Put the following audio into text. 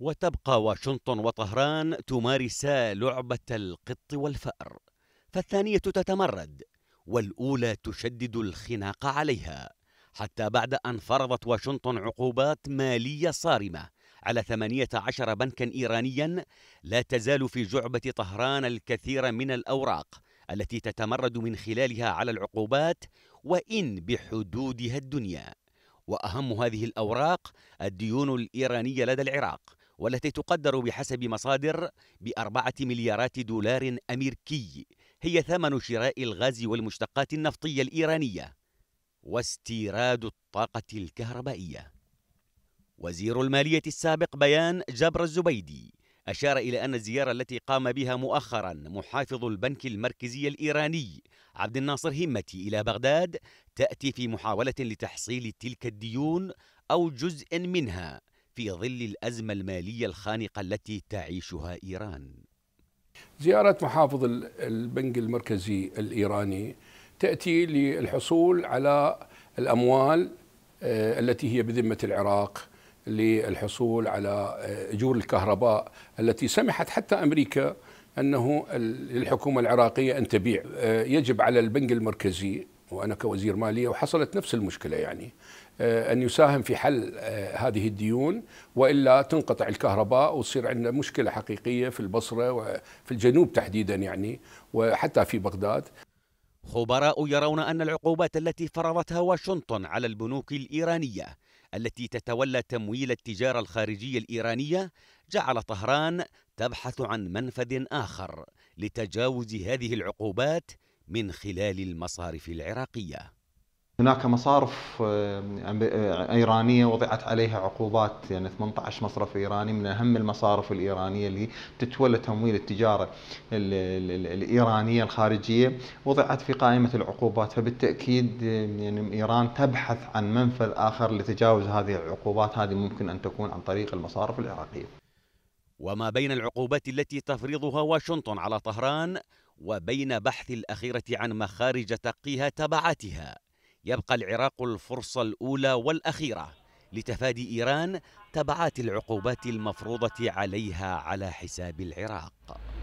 وتبقى واشنطن وطهران تمارسا لعبة القط والفأر فالثانية تتمرد والأولى تشدد الخناق عليها حتى بعد أن فرضت واشنطن عقوبات مالية صارمة على 18 بنكا إيرانيا لا تزال في جعبة طهران الكثير من الأوراق التي تتمرد من خلالها على العقوبات وإن بحدودها الدنيا وأهم هذه الأوراق الديون الإيرانية لدى العراق والتي تقدر بحسب مصادر بأربعة مليارات دولار أمريكي هي ثمن شراء الغاز والمشتقات النفطية الإيرانية واستيراد الطاقة الكهربائية وزير المالية السابق بيان جبر الزبيدي أشار إلى أن الزيارة التي قام بها مؤخرا محافظ البنك المركزي الإيراني عبد الناصر همتي إلى بغداد تأتي في محاولة لتحصيل تلك الديون أو جزء منها في ظل الأزمة المالية الخانقة التي تعيشها إيران زيارة محافظ البنك المركزي الإيراني تأتي للحصول على الأموال آه، التي هي بذمة العراق للحصول على آه، أجور الكهرباء التي سمحت حتى أمريكا أنه للحكومة العراقية أن تبيع آه، يجب على البنك المركزي وأنا كوزير مالية وحصلت نفس المشكلة يعني آه، أن يساهم في حل آه، هذه الديون وإلا تنقطع الكهرباء وتصير عندنا مشكلة حقيقية في البصرة وفي الجنوب تحديدا يعني وحتى في بغداد خبراء يرون أن العقوبات التي فرضتها واشنطن على البنوك الإيرانية التي تتولى تمويل التجارة الخارجية الإيرانية جعل طهران تبحث عن منفذ آخر لتجاوز هذه العقوبات من خلال المصارف العراقية هناك مصارف ايرانيه وضعت عليها عقوبات يعني 18 مصرف ايراني من اهم المصارف الايرانيه اللي تتولى تمويل التجاره الايرانيه الخارجيه وضعت في قائمه العقوبات فبالتاكيد يعني ايران تبحث عن منفذ اخر لتجاوز هذه العقوبات هذه ممكن ان تكون عن طريق المصارف العراقيه. وما بين العقوبات التي تفرضها واشنطن على طهران وبين بحث الأخيرة عن مخارج تقيها تبعاتها يبقى العراق الفرصة الأولى والأخيرة لتفادي إيران تبعات العقوبات المفروضة عليها على حساب العراق